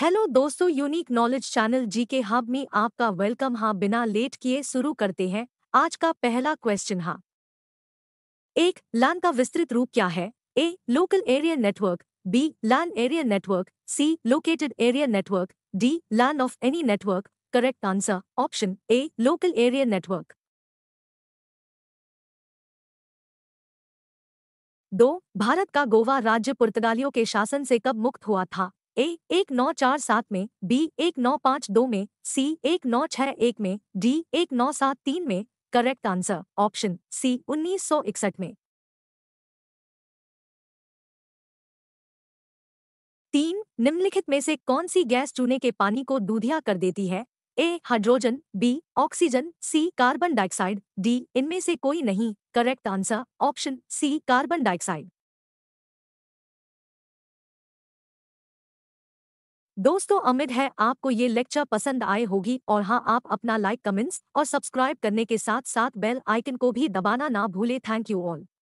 hello दोस्तों unique knowledge channel जी के hub में आपका वेलकम हाँ बिना लेट किए शुरू करते हैं आज का पहला क्वेश्चन हाँ एक लान का विस्तृत रूप क्या है A local area network B LAN area network C located area network D LAN of any network correct answer option A local area network दो भारत का गोवा राज्य पुर्तगालियों के शासन से कब मुक्त हुआ था ए एक नौ चार सात में बी एक नौ पाँच दो में सी एक नौ छः एक में डी एक नौ सात तीन में करेक्ट आंसर ऑप्शन सी उन्नीस सौ इकसठ में तीन निम्नलिखित में से कौन सी गैस चूने के पानी को दूधिया कर देती है A hydrogen B oxygen C carbon dioxide D इनमें से कोई नहीं correct answer option C carbon dioxide दोस्तों उम्मीद है आपको ये लेक्चर पसंद आए होगी और हाँ आप अपना लाइक कमेंट्स और सब्सक्राइब करने के साथ साथ बेल आइकन को भी दबाना ना भूले थैंक यू ऑल